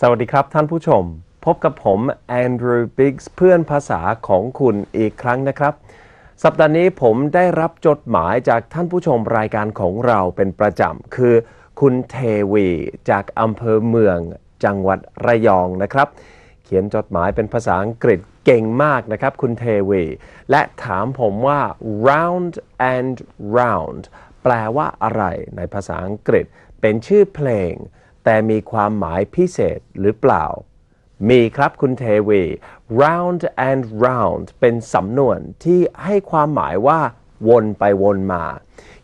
สวัสดีครับท่านผู้ชมพบกับผมแอนดรูว์บิ๊กส์เพื่อนภาษาของคุณอีกครั้งนะครับ สัปดาห์นี้ผมได้รับจดหมายจากท่านผู้ชมรายการของเราเป็นประจำคือ คุณเทวีจากอำเภอเมือง จังหวัดระยองนะครับ เขียนจดหมายเป็นภาษาอังกฤษเก่งมากนะครับ คุณเทวีและถามผมว่า round and round แปลว่าอะไรในภาษาอังกฤษเป็นชื่อเพลงแต่มีความหมายพิเศษหรือเปล่า มีครับคุณเทวี round and round เป็นสำนวนที่ให้ความหมายว่าวนไปวนมา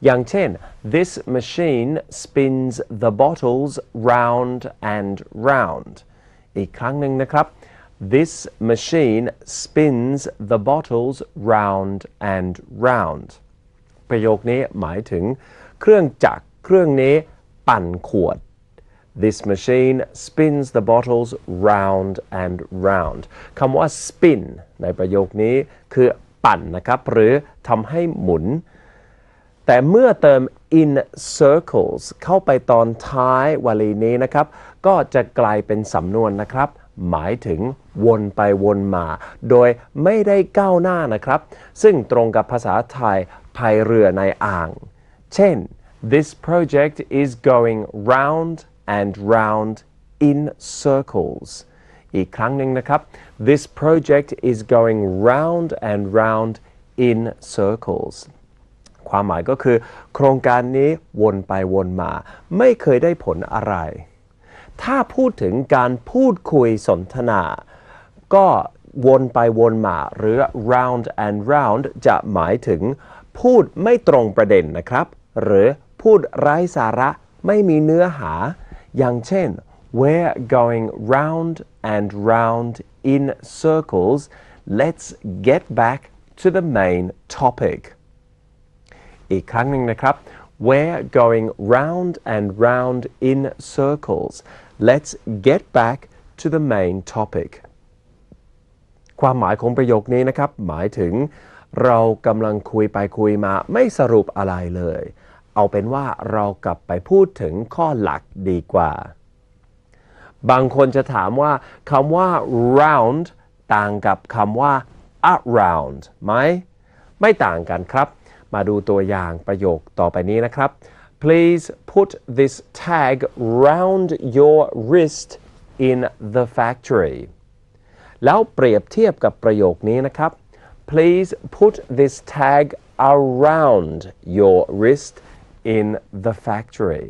อย่างเช่น this machine spins the bottles round and round อีกครั้งหนึ่งนะครับ this machine spins the bottles round and round ประโยคนี้หมายถึงเครื่องจักรเครื่องนี้ปั่นขวด This machine spins the bottles round and round คำว่า spin ในประโยคนี้คือปั่นนะครับ หรือทำให้หมุน แต่เมื่อเติม in circles เข้าไปตอนท้ายวลีนี้นะครับ ก็จะกลายเป็นสำนวนนะครับ หมายถึงวนไปวนมา โดยไม่ได้ก้าวหน้านะครับ ซึ่งตรงกับภาษาไทยภายเรือในอ่าง เช่น this project is going round and round in circles. อีกครั้งหนึ่งนะครับ This project is going round and round in circles ความหมายก็คือ โครงการนี้วนไปวนมา ไม่เคยได้ผลอะไร ถ้าพูดถึงการพูดคุยสนทนา ก็วนไปวนมา หรือ round and round จะหมายถึง พูดไม่ตรงประเด็นนะครับ หรือพูดไร้สาระ ไม่มีเนื้อหา Yang Chen, we're going round and round in circles. Let's get back to the main topic. อีกครั้งหนึ่งนะครับ We're going round and round in circles. Let's get back to the main topic. ความหมายของประโยคนี้นะครับ หมายถึงเรากำลังคุยไปคุยมาไม่สรุปอะไรเลยเอาเป็นว่าเรากลับไปพูดถึงข้อหลักดีกว่า บางคนจะถามว่าคำว่า round ต่างกับคำว่า around ไหม ไม่ต่างกันครับ มาดูตัวอย่างประโยคต่อไปนี้นะครับ please put this tag round your wrist in the factory แล้วเปรียบเทียบกับประโยคนี้นะครับ please put this tag around your wrist in the factory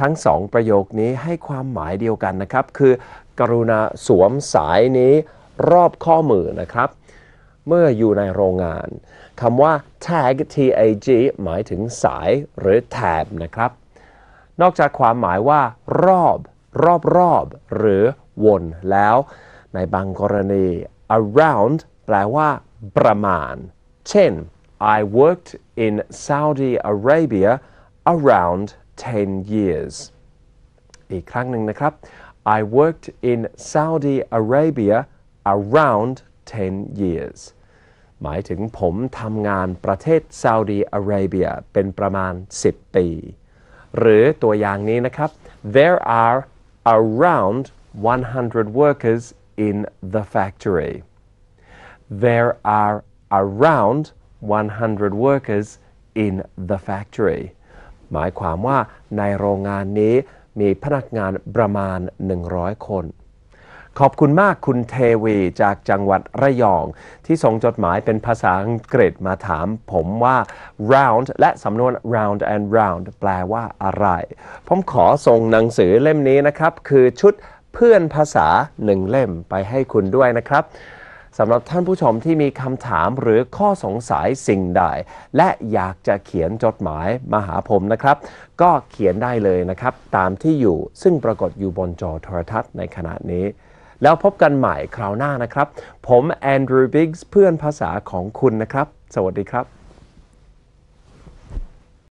ทั้งสองประโยคนี้ให้ความหมายเดียวกันนะครับ คือ กรุณาสวมสายนี้ รอบข้อมือนะครับ เมื่ออยู่ในโรงงาน คำว่า tag tag หมายถึงสาย หรือ tab นะครับ นอกจากความหมายว่า รอบ รอบ รอบ หรือ วน แล้ว ในบางกรณี around แปลว่า ประมาณ เช่น I worked in Saudi Arabia around 10 years อีกครั้งหนึ่งนะครับ I worked in Saudi Arabia around 10 years หมายถึงผมทำงานประเทศซาอุดีอาระเบียเป็นประมาณ 10 ปี หรือตัวอย่างนี้นะครับ there are around 100 workers in the factory there are around 100 workers in the factory หมายความว่า ในโรงงานนี้มีพนักงานประมาณ 100 คน ขอบคุณมากคุณเทวีจากจังหวัดระยอง ที่ส่งจดหมายเป็นภาษาอังกฤษมาถามผมว่า round และสำนวน round and round แปลว่าอะไร ผมขอส่งหนังสือเล่มนี้นะครับ คือชุดเพื่อนภาษาหนึ่งเล่มไปให้คุณด้วยนะครับสำหรับท่านผู้ชมที่มีคำถามหรือข้อสงสัยสิ่งใด และอยากจะเขียนจดหมายมาหาผมนะครับ ก็เขียนได้เลยนะครับ ตามที่อยู่ซึ่งปรากฏอยู่บนจอโทรทัศน์ในขณะนี้ แล้วพบกันใหม่คราวหน้านะครับ ผม แอนดรูว์บิกส์เพื่อนภาษาของคุณนะครับ สวัสดีครับ